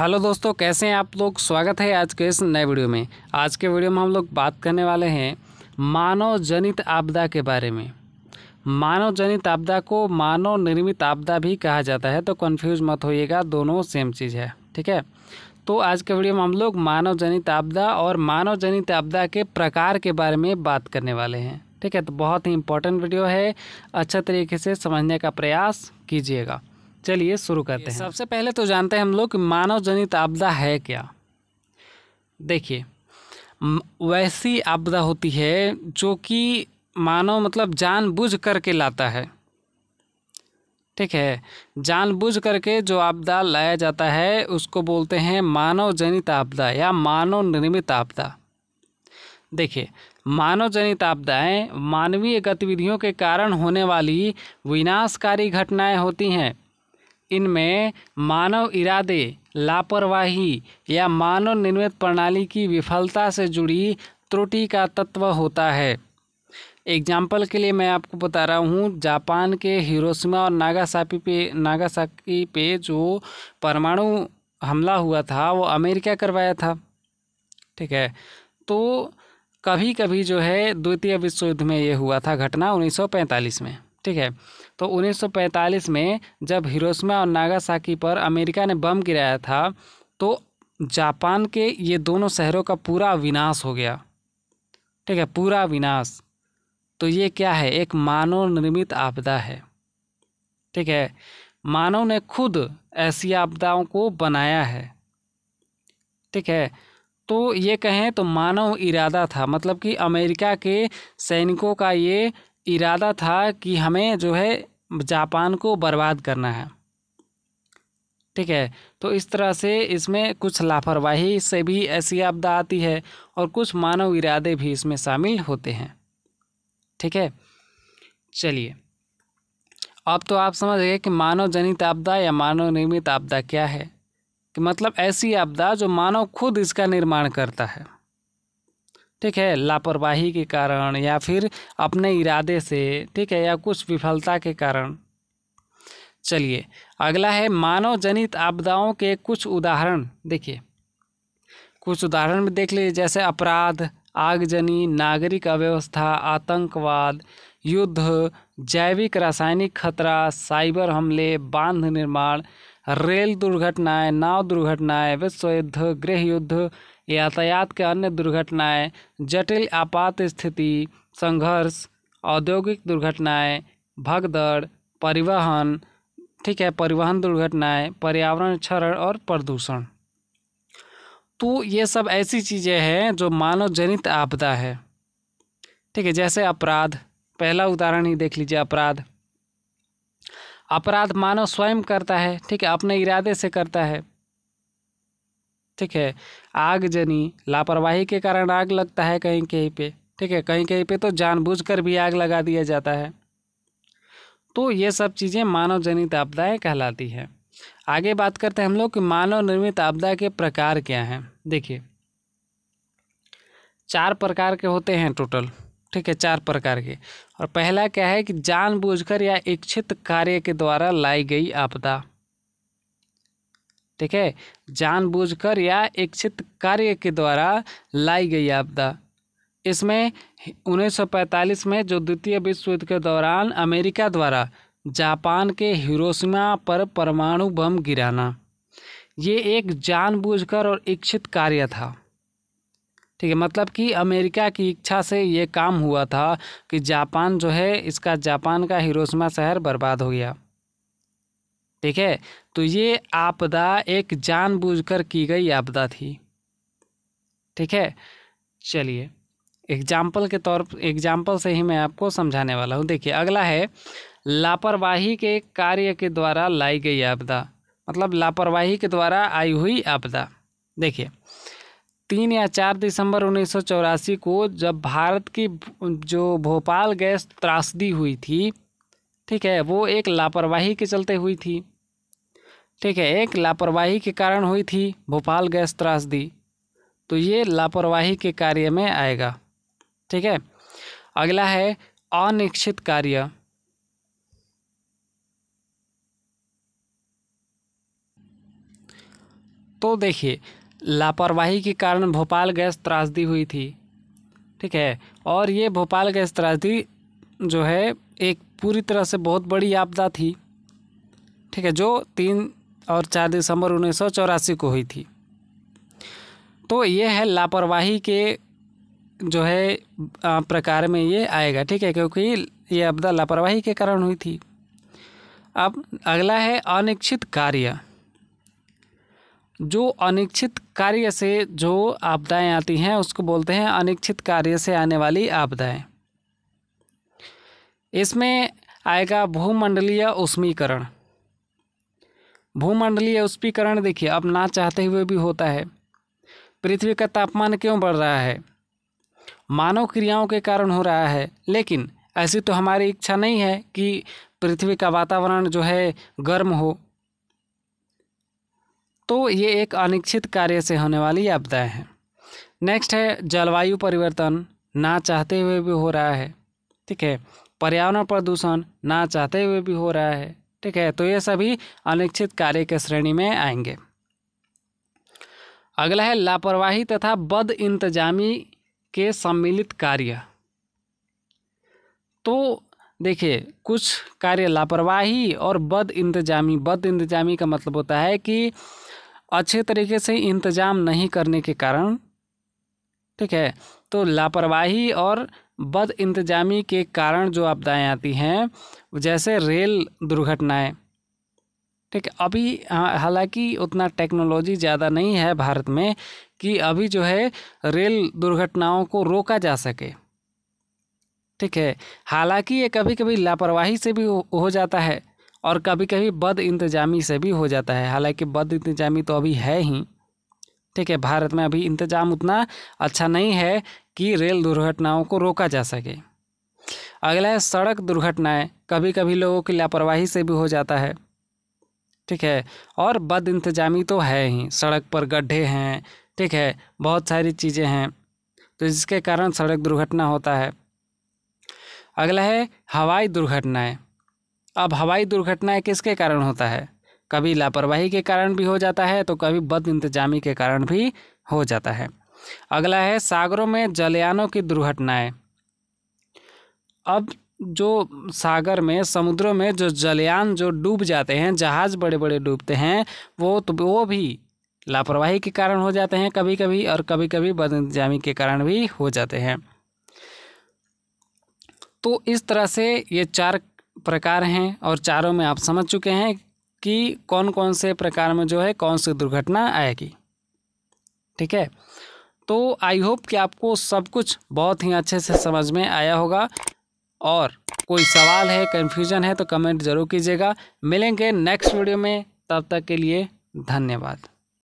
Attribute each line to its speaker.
Speaker 1: hello दोस्तों कैसे हैं आप लोग स्वागत है आज के इस नए वीडियो में आज के वीडियो में हम लोग बात करने वाले हैं मानव जनित आपदा के बारे में मानव जनित आपदा को मानव निर्मित आपदा भी कहा जाता है तो कन्फ्यूज मत होइएगा दोनों सेम चीज़ है ठीक है तो आज के वीडियो में हम लोग मानव जनित आपदा और मानव जनित आपदा के प्रकार के बारे में बात करने वाले हैं ठीक है तो बहुत ही इंपॉर्टेंट वीडियो है अच्छा तरीके से समझने का प्रयास कीजिएगा चलिए शुरू करते हैं सबसे पहले तो जानते हैं हम लोग कि मानव जनित आपदा है क्या देखिए वैसी आपदा होती है जो कि मानव मतलब जानबूझ करके लाता है ठीक है जानबूझ करके जो आपदा लाया जाता है उसको बोलते हैं मानव जनित आपदा या मानव निर्मित आपदा देखिए मानव जनित आपदाएँ मानवीय गतिविधियों के कारण होने वाली विनाशकारी घटनाएं होती हैं इनमें मानव इरादे लापरवाही या मानव निर्मित प्रणाली की विफलता से जुड़ी त्रुटि का तत्व होता है एग्जाम्पल के लिए मैं आपको बता रहा हूँ जापान के हिरोशिमा और नागासाकी पे नागासाकी पे जो परमाणु हमला हुआ था वो अमेरिका करवाया था ठीक है तो कभी कभी जो है द्वितीय विश्व युद्ध में ये हुआ था घटना 1945 में ठीक है तो 1945 में जब हिरोशिमा और नागासाकी पर अमेरिका ने बम गिराया था तो जापान के ये दोनों शहरों का पूरा विनाश हो गया ठीक है पूरा विनाश तो ये क्या है एक मानव निर्मित आपदा है ठीक है मानव ने खुद ऐसी आपदाओं को बनाया है ठीक है तो ये कहें तो मानव इरादा था मतलब कि अमेरिका के सैनिकों का ये इरादा था कि हमें जो है जापान को बर्बाद करना है ठीक है तो इस तरह से इसमें कुछ लापरवाही से भी ऐसी आपदा आती है और कुछ मानव इरादे भी इसमें शामिल होते हैं ठीक है चलिए अब तो आप समझ गए कि मानव जनित आपदा या मानव निर्मित आपदा क्या है कि मतलब ऐसी आपदा जो मानव खुद इसका निर्माण करता है ठीक है लापरवाही के कारण या फिर अपने इरादे से ठीक है या कुछ विफलता के कारण चलिए अगला है मानव जनित आपदाओं के कुछ उदाहरण देखिए कुछ उदाहरण में देख लीजिए जैसे अपराध आगजनी नागरिक अव्यवस्था आतंकवाद युद्ध जैविक रासायनिक खतरा साइबर हमले बांध निर्माण रेल दुर्घटनाएं नाव दुर्घटनाएं विश्व युद्ध गृह युद्ध यातायात के अन्य दुर्घटनाएं जटिल आपात स्थिति संघर्ष औद्योगिक दुर्घटनाएं भगदड़ परिवहन ठीक है परिवहन दुर्घटनाएं पर्यावरण क्षरण और प्रदूषण तो ये सब ऐसी चीज़ें हैं जो मानव जनित आपदा है ठीक है जैसे अपराध पहला उदाहरण ही देख लीजिए अपराध अपराध मानव स्वयं करता है ठीक है अपने इरादे से करता है ठीक है आगजनी लापरवाही के कारण आग लगता है कहीं कहीं पे ठीक है कहीं कहीं पे तो जानबूझकर भी आग लगा दिया जाता है तो ये सब चीज़ें मानव जनित आपदाएँ कहलाती हैं आगे बात करते हैं हम लोग कि मानव निर्मित आपदा के प्रकार क्या हैं देखिए चार प्रकार के होते हैं टोटल ठीक है चार प्रकार के और पहला क्या है कि जानबूझकर या इच्छित कार्य के द्वारा लाई गई आपदा ठीक है जानबूझकर या इच्छित कार्य के द्वारा लाई गई आपदा इसमें 1945 में जो द्वितीय विश्व युद्ध के दौरान अमेरिका द्वारा जापान के हिरोशिमा पर परमाणु बम गिराना ये एक जानबूझकर और इच्छित कार्य था ठीक है मतलब कि अमेरिका की इच्छा से ये काम हुआ था कि जापान जो है इसका जापान का हिरोशिमा शहर बर्बाद हो गया ठीक है तो ये आपदा एक जानबूझकर की गई आपदा थी ठीक है चलिए एग्जाम्पल के तौर पर एग्जाम्पल से ही मैं आपको समझाने वाला हूँ देखिए अगला है लापरवाही के कार्य के द्वारा लाई गई आपदा मतलब लापरवाही के द्वारा आई हुई आपदा देखिए तीन या चार दिसंबर उन्नीस को जब भारत की जो भोपाल गैस त्रासदी हुई थी ठीक है वो एक लापरवाही के चलते हुई थी ठीक है एक लापरवाही के कारण हुई थी भोपाल गैस त्रासदी तो ये लापरवाही के कार्य में आएगा ठीक है अगला है अनिश्चित कार्य तो देखिए लापरवाही के कारण भोपाल गैस त्रासदी हुई थी ठीक है और ये भोपाल गैस त्रासदी जो है एक पूरी तरह से बहुत बड़ी आपदा थी ठीक है जो तीन और चार दिसंबर उन्नीस को हुई थी तो ये है लापरवाही के जो है प्रकार में ये आएगा ठीक है क्योंकि ये आपदा लापरवाही के कारण हुई थी अब अगला है अनिक्षित कार्य जो अनिक्षित कार्य से जो आपदाएं आती हैं उसको बोलते हैं अनिक्षित कार्य से आने वाली आपदाएं इसमें आएगा भूमंडलीय उष्मीकरण भूमंडलीय उष्पीकरण देखिए अब ना चाहते हुए भी होता है पृथ्वी का तापमान क्यों बढ़ रहा है मानव क्रियाओं के कारण हो रहा है लेकिन ऐसी तो हमारी इच्छा नहीं है कि पृथ्वी का वातावरण जो है गर्म हो तो ये एक अनिश्चित कार्य से होने वाली आपदाएँ हैं नेक्स्ट है जलवायु परिवर्तन ना चाहते हुए भी हो रहा है ठीक है पर्यावरण प्रदूषण ना चाहते हुए भी हो रहा है ठीक है तो ये सभी अनिश्चित कार्य के श्रेणी में आएंगे अगला है लापरवाही तथा बद इंतजामी के सम्मिलित कार्य तो देखिए कुछ कार्य लापरवाही और बद इंतजामी बद इंतजामी का मतलब होता है कि अच्छे तरीके से इंतजाम नहीं करने के कारण ठीक है तो लापरवाही और बद इंतजामी के कारण जो आपदाएँ आती हैं जैसे रेल दुर्घटनाएँ ठीक है अभी हाँ, हालांकि उतना टेक्नोलॉजी ज़्यादा नहीं है भारत में कि अभी जो है रेल दुर्घटनाओं को रोका जा सके ठीक है हालांकि ये कभी कभी लापरवाही से भी हो जाता है और कभी कभी बद इंतजामी से भी हो जाता है हालांकि बद इंतजामी तो अभी है ही ठीक है भारत में अभी इंतजाम उतना अच्छा नहीं है कि रेल दुर्घटनाओं को रोका जा सके अगला है सड़क दुर्घटनाएं कभी कभी लोगों की लापरवाही से भी हो जाता है ठीक है और बद इंतजामी तो है ही सड़क पर गड्ढे हैं ठीक है बहुत सारी चीज़ें हैं तो जिसके कारण सड़क दुर्घटना होता है अगला है हवाई दुर्घटनाएं अब हवाई दुर्घटनाएं किसके कारण होता है कभी लापरवाही के कारण भी हो जाता है तो कभी बद इंतजामी के कारण भी हो जाता है अगला है सागरों में जलयानों की दुर्घटनाएं अब जो सागर में समुद्रों में जो जलयान जो डूब जाते हैं जहाज़ बड़े बड़े डूबते हैं वो तो वो भी लापरवाही के कारण हो जाते हैं कभी कभी और कभी कभी बदनजामी के कारण भी हो जाते हैं तो इस तरह से ये चार प्रकार हैं और चारों में आप समझ चुके हैं कि कौन कौन से प्रकार में जो है कौन सी दुर्घटना आएगी ठीक है तो आई होप कि आपको सब कुछ बहुत ही अच्छे से समझ में आया होगा और कोई सवाल है कन्फ्यूजन है तो कमेंट ज़रूर कीजिएगा मिलेंगे नेक्स्ट वीडियो में तब तक के लिए धन्यवाद